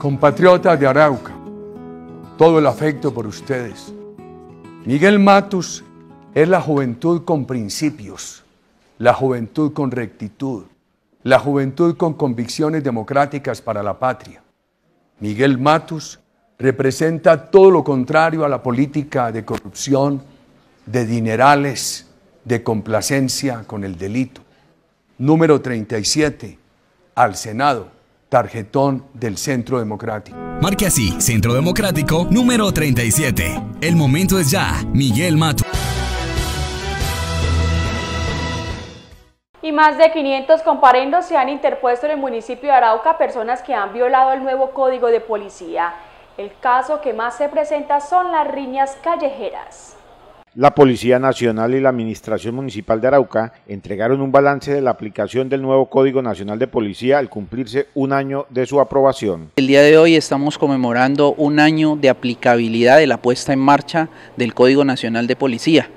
compatriotas de Arauca, todo el afecto por ustedes. Miguel Matus es la juventud con principios, la juventud con rectitud, la juventud con convicciones democráticas para la patria. Miguel Matus representa todo lo contrario a la política de corrupción, de dinerales, de complacencia con el delito. Número 37, al Senado tarjetón del Centro Democrático. Marque así, Centro Democrático número 37. El momento es ya. Miguel Mato. Y más de 500 comparendos se han interpuesto en el municipio de Arauca personas que han violado el nuevo código de policía. El caso que más se presenta son las riñas callejeras. La Policía Nacional y la Administración Municipal de Arauca entregaron un balance de la aplicación del nuevo Código Nacional de Policía al cumplirse un año de su aprobación. El día de hoy estamos conmemorando un año de aplicabilidad de la puesta en marcha del Código Nacional de Policía.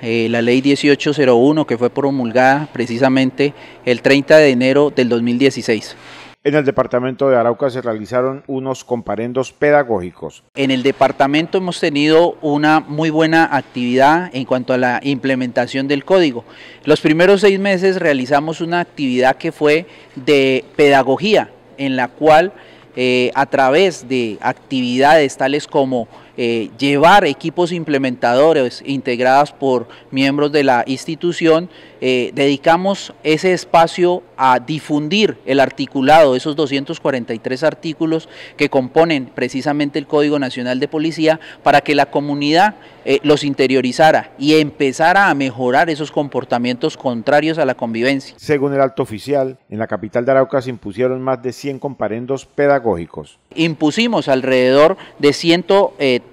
Eh, la ley 1801 que fue promulgada precisamente el 30 de enero del 2016. En el departamento de Arauca se realizaron unos comparendos pedagógicos. En el departamento hemos tenido una muy buena actividad en cuanto a la implementación del código. Los primeros seis meses realizamos una actividad que fue de pedagogía, en la cual eh, a través de actividades tales como eh, llevar equipos implementadores integrados por miembros de la institución, eh, dedicamos ese espacio a difundir el articulado, esos 243 artículos que componen precisamente el Código Nacional de Policía, para que la comunidad eh, los interiorizara y empezara a mejorar esos comportamientos contrarios a la convivencia. Según el alto oficial, en la capital de Arauca se impusieron más de 100 comparendos pedagógicos. Impusimos alrededor de 130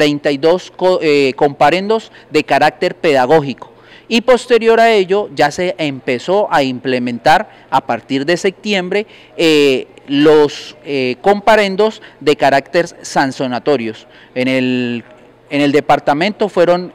32 eh, comparendos de carácter pedagógico. Y posterior a ello ya se empezó a implementar a partir de septiembre eh, los eh, comparendos de carácter sancionatorios. En el, en el departamento fueron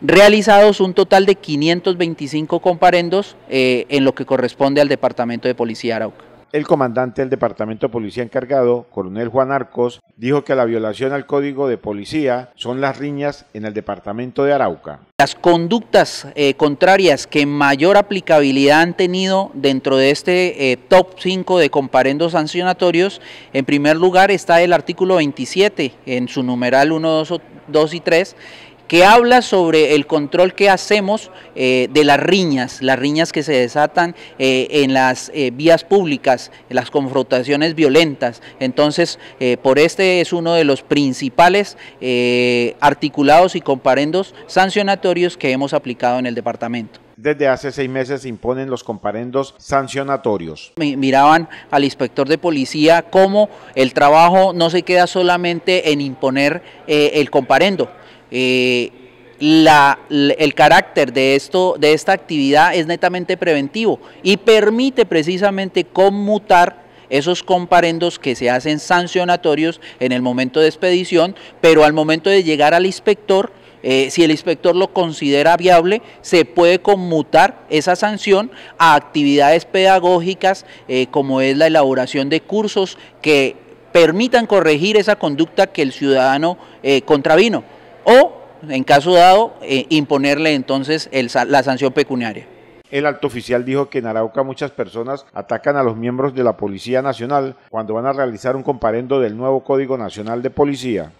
realizados un total de 525 comparendos en lo que corresponde al departamento de policía Arauca el comandante del Departamento de Policía encargado, coronel Juan Arcos, dijo que la violación al Código de Policía son las riñas en el Departamento de Arauca. Las conductas eh, contrarias que mayor aplicabilidad han tenido dentro de este eh, top 5 de comparendos sancionatorios, en primer lugar está el artículo 27 en su numeral 1, 2 y 3, que habla sobre el control que hacemos eh, de las riñas, las riñas que se desatan eh, en las eh, vías públicas, en las confrontaciones violentas. Entonces, por este es uno de los principales articulados y comparendos sancionatorios que hemos aplicado en el departamento desde hace seis meses imponen los comparendos sancionatorios. Miraban al inspector de policía cómo el trabajo no se queda solamente en imponer el comparendo, eh, el carácter de, esto, de esta actividad es netamente preventivo y permite precisamente conmutar esos comparendos que se hacen sancionatorios en el momento de expedición, pero al momento de llegar al inspector, eh, si el inspector lo considera viable, se puede conmutar esa sanción a actividades pedagógicas eh, como es la elaboración de cursos que permitan corregir esa conducta que el ciudadano contravino o, en caso dado, eh, imponerle entonces la sanción pecuniaria. El alto oficial dijo que en Arauca muchas personas atacan a los miembros de la Policía Nacional cuando van a realizar un comparendo del nuevo Código Nacional de Policía.